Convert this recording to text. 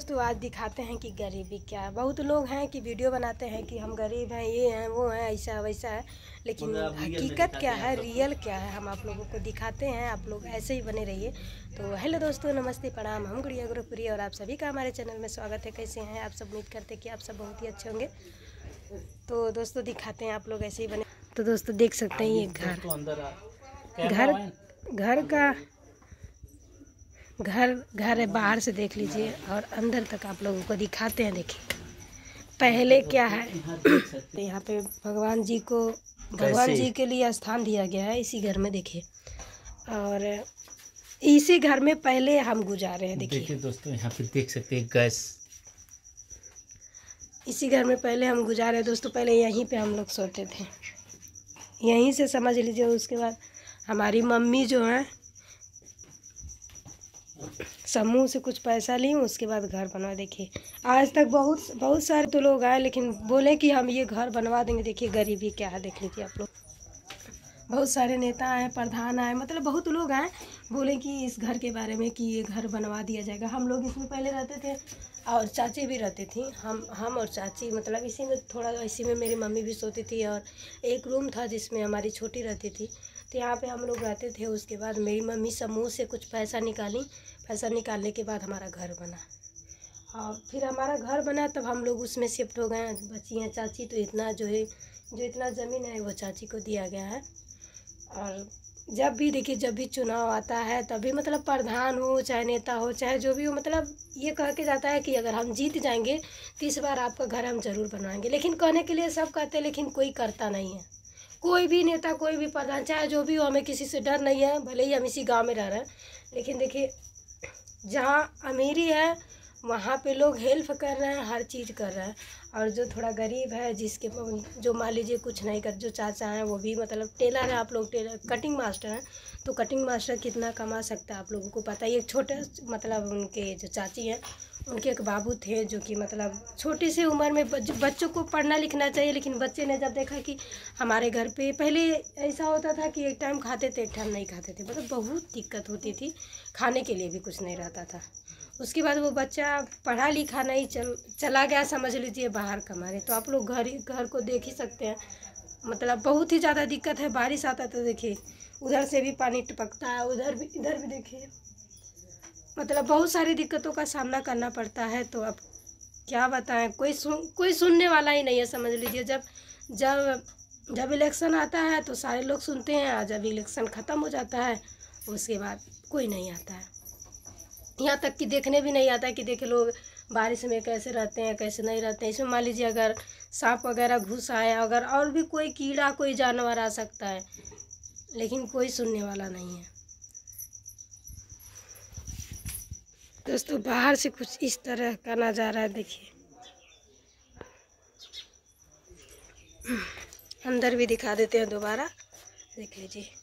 दोस्तों आज दिखाते हैं कि गरीबी क्या है बहुत लोग हैं कि वीडियो बनाते हैं कि हम गरीब हैं ये हैं वो हैं ऐसा वैसा है लेकिन मतलब हकीकत क्या है रियल क्या है हम आप लोगों को दिखाते हैं आप लोग ऐसे ही बने रहिए तो हेलो दोस्तों नमस्ते प्रणाम हम गुड़िया गुरुपुरी और आप सभी का हमारे चैनल में स्वागत है कैसे हैं आप सब उम्मीद करते हैं कि आप सब बहुत ही अच्छे होंगे तो दोस्तों दिखाते हैं आप लोग ऐसे ही बने तो दोस्तों देख सकते हैं ये घर घर घर का घर घर है बाहर से देख लीजिए और अंदर तक आप लोगों को दिखाते हैं देखिए पहले क्या है तो यहाँ पे भगवान जी को भगवान जी के लिए स्थान दिया गया है इसी घर में देखिए और इसी घर में पहले हम गुजारे हैं देखिए दोस्तों यहाँ पे देख सकते हैं गैस इसी घर में पहले हम गुजारे दोस्तों पहले यहीं पे हम लोग सोते थे यहीं से समझ लीजिए उसके बाद हमारी मम्मी जो है समूह से कुछ पैसा ली उसके बाद घर बनवा देखिए आज तक बहुत बहुत सारे तो लोग आए लेकिन बोले कि हम ये घर बनवा देंगे देखिए गरीबी क्या है देख लीजिए आप लोग बहुत सारे नेता आए प्रधान आए मतलब बहुत लोग आए बोले कि इस घर के बारे में कि ये घर बनवा दिया जाएगा हम लोग इसमें पहले रहते थे और चाची भी रहती थी हम हम और चाची मतलब इसी में थोड़ा इसी में मेरी मम्मी भी सोती थी और एक रूम था जिसमें हमारी छोटी रहती थी तो यहाँ पे हम लोग रहते थे उसके बाद मेरी मम्मी समूह से कुछ पैसा निकाली पैसा निकालने के बाद हमारा घर बना और फिर हमारा घर बना तब हम लोग उसमें शिफ्ट हो गए बची हैं चाची तो इतना जो है जो इतना ज़मीन है वो चाची को दिया गया है और जब भी देखिए जब भी चुनाव आता है तभी मतलब प्रधान हो चाहे नेता हो चाहे जो भी हो मतलब ये कह के जाता है कि अगर हम जीत जाएंगे तो इस बार आपका घर हम ज़रूर बनवाएंगे लेकिन कहने के लिए सब कहते हैं लेकिन कोई करता नहीं है कोई भी नेता कोई भी प्रधान चाहे जो भी हो हमें किसी से डर नहीं है भले ही हम इसी गाँव में रह रहे हैं लेकिन देखिए जहाँ अमीरी है वहाँ पे लोग हेल्प कर रहे हैं हर चीज़ कर रहे हैं और जो थोड़ा गरीब है जिसके जो मान लीजिए कुछ नहीं कर जो चाचा हैं वो भी मतलब टेलर है आप लोग टेलर कटिंग मास्टर हैं तो कटिंग मास्टर कितना कमा सकता है आप लोगों को पता ही एक छोटे मतलब उनके जो चाची हैं उनके एक बाबू थे जो कि मतलब छोटे से उम्र में बच्चों को पढ़ना लिखना चाहिए लेकिन बच्चे ने जब देखा कि हमारे घर पे पहले ऐसा होता था कि एक टाइम खाते थे एक टाइम नहीं खाते थे मतलब बहुत दिक्कत होती थी खाने के लिए भी कुछ नहीं रहता था उसके बाद वो बच्चा पढ़ा लिखा नहीं चल चला गया समझ लीजिए बाहर कमाने तो आप लोग घर घर को देख ही सकते हैं मतलब बहुत ही ज़्यादा दिक्कत है बारिश आता तो देखिए उधर से भी पानी टपकता है उधर भी इधर भी देखिए मतलब बहुत सारी दिक्कतों का सामना करना पड़ता है तो अब क्या बताएं कोई सुन कोई सुनने वाला ही नहीं है समझ लीजिए जब जब जब इलेक्शन आता है तो सारे लोग सुनते हैं और जब इलेक्शन ख़त्म हो जाता है उसके बाद कोई नहीं आता है यहाँ तक कि देखने भी नहीं आता है कि देखे लोग बारिश में कैसे रहते हैं कैसे नहीं रहते हैं इसमें मान लीजिए अगर सांप वगैरह घुस आए अगर और भी कोई कीड़ा कोई जानवर आ सकता है लेकिन कोई सुनने वाला नहीं है दोस्तों बाहर से कुछ इस तरह का नज़ारा है देखिए अंदर भी दिखा देते हैं दोबारा देख लीजिए